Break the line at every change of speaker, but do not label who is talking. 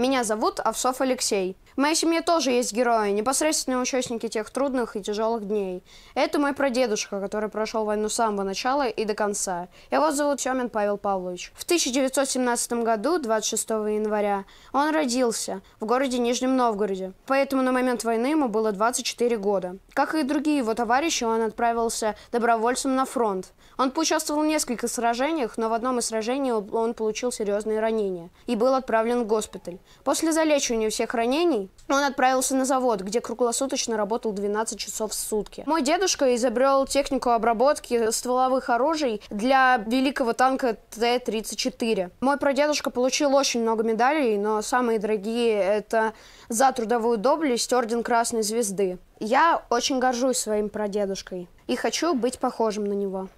Меня зовут Овсов Алексей моей семье тоже есть герои, непосредственные участники тех трудных и тяжелых дней. Это мой прадедушка, который прошел войну с самого начала и до конца. Его зовут Семин Павел Павлович. В 1917 году, 26 января, он родился в городе Нижнем Новгороде. Поэтому на момент войны ему было 24 года. Как и другие его товарищи, он отправился добровольцем на фронт. Он поучаствовал в нескольких сражениях, но в одном из сражений он получил серьезные ранения и был отправлен в госпиталь. После залечивания всех ранений он отправился на завод, где круглосуточно работал 12 часов в сутки. Мой дедушка изобрел технику обработки стволовых оружий для великого танка Т-34. Мой прадедушка получил очень много медалей, но самые дорогие – это за трудовую доблесть Орден Красной Звезды. Я очень горжусь своим прадедушкой и хочу быть похожим на него.